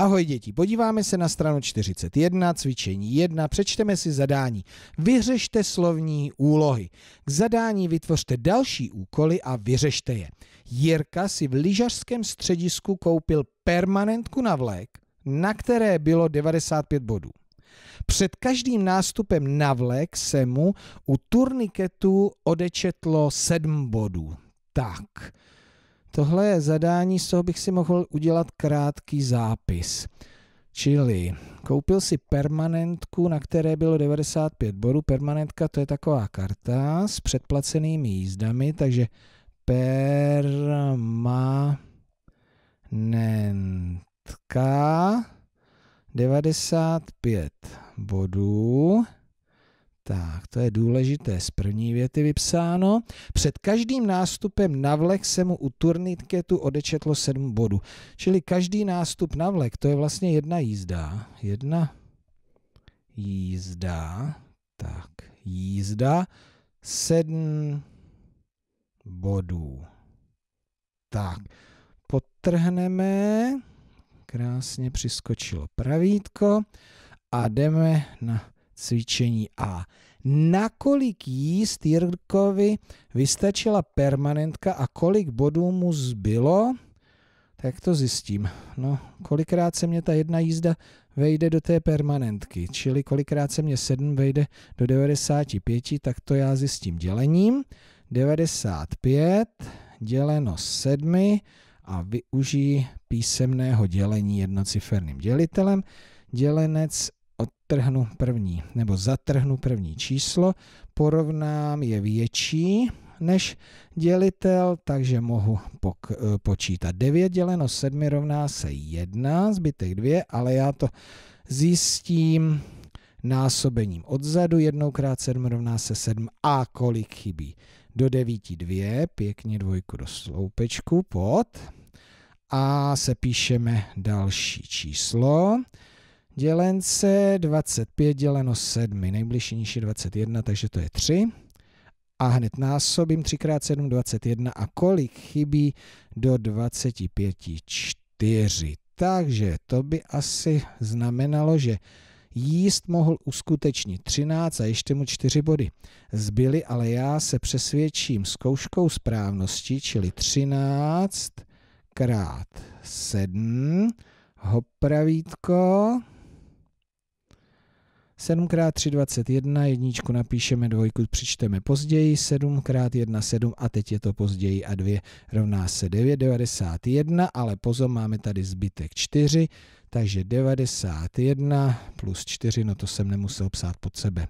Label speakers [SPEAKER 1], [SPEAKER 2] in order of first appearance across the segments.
[SPEAKER 1] Ahoj děti, podíváme se na stranu 41, cvičení 1, přečteme si zadání. Vyřešte slovní úlohy. K zadání vytvořte další úkoly a vyřešte je. Jirka si v lyžařském středisku koupil permanentku na vlek, na které bylo 95 bodů. Před každým nástupem na vlek se mu u turniketu odečetlo 7 bodů. Tak, Tohle je zadání, z toho bych si mohl udělat krátký zápis. Čili koupil si permanentku, na které bylo 95 bodů. Permanentka to je taková karta s předplacenými jízdami, takže permanentka 95 bodů tak, to je důležité z první věty vypsáno. Před každým nástupem na vlek se mu u turnitketu odečetlo 7 bodů. Čili každý nástup na vlek, to je vlastně jedna jízda. Jedna jízda. Tak, jízda. 7 bodů. Tak, potrhneme. Krásně přiskočilo pravítko a jdeme na cvičení A. Nakolik jíst Jirkovi vystačila permanentka a kolik bodů mu zbylo? Tak to zjistím. No, kolikrát se mě ta jedna jízda vejde do té permanentky, čili kolikrát se mě 7 vejde do 95, tak to já zjistím dělením. 95 děleno 7 a využij písemného dělení jednociferným dělitelem. Dělenec odtrhnu první, nebo zatrhnu první číslo, porovnám je větší než dělitel, takže mohu pok eh, počítat 9 děleno 7 rovná se 1, zbytek 2, ale já to zjistím násobením odzadu, 1 krát 7 rovná se 7 a kolik chybí? Do 9 2, pěkně dvojku do sloupečku pod a se píšeme další číslo dělence 25 děleno 7, nejbližší nižší 21, takže to je 3. A hned násobím 3 x 7, 21 a kolik chybí do 25, 4. Takže to by asi znamenalo, že jíst mohl uskutečnit 13 a ještě mu 4 body. Zbyly, ale já se přesvědčím zkouškou správnosti, čili 13 krát 7, pravítko, 7x3,21, jedničku napíšeme, dvojku přičteme později, 7x1, 7 a teď je to později a 2 rovná se 9, 91, ale pozor, máme tady zbytek 4, takže 91 plus 4, no to jsem nemusel psát pod sebe.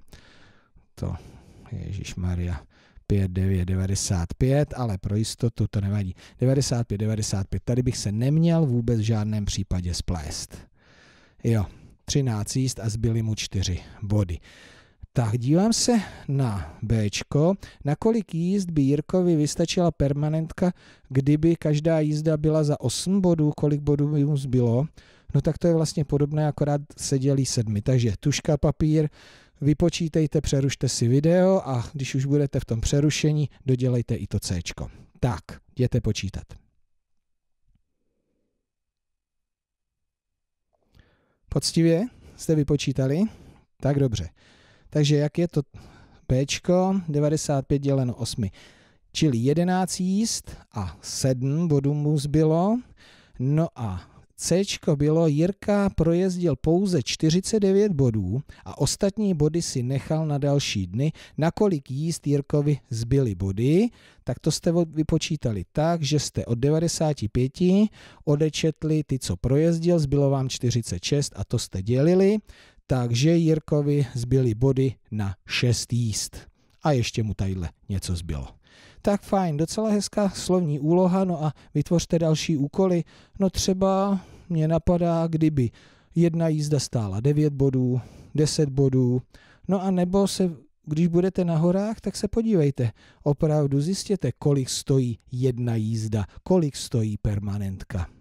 [SPEAKER 1] To, Ježíš Maria. 5, 9, 95, ale pro jistotu to nevadí. 95, 95, tady bych se neměl vůbec v žádném případě splést. Jo, 13 jíst a zbyly mu 4 body. Tak dívám se na B. Na kolik jízd by Jirkovi vystačila permanentka, kdyby každá jízda byla za 8 bodů, kolik bodů by mu zbylo? No tak to je vlastně podobné, akorát se dělí sedmi. Takže tuška, papír, vypočítejte, přerušte si video a když už budete v tom přerušení, dodělejte i to C. Tak, jděte počítat. poctivě jste vypočítali? Tak dobře. Takže jak je to P 95 děleno 8? Čili 11 jíst a 7 bodů mu zbylo. No a C bylo Jirka projezdil pouze 49 bodů a ostatní body si nechal na další dny. Nakolik jíst Jirkovi zbyly body, tak to jste vypočítali tak, že jste od 95 odečetli ty, co projezdil, zbylo vám 46 a to jste dělili, takže Jirkovi zbyly body na 6 jíst. A ještě mu tadyhle něco zbylo. Tak fajn, docela hezká slovní úloha, no a vytvořte další úkoly. No třeba mě napadá, kdyby jedna jízda stála 9 bodů, 10 bodů, no a nebo se když budete na horách, tak se podívejte. Opravdu zjistěte, kolik stojí jedna jízda, kolik stojí permanentka.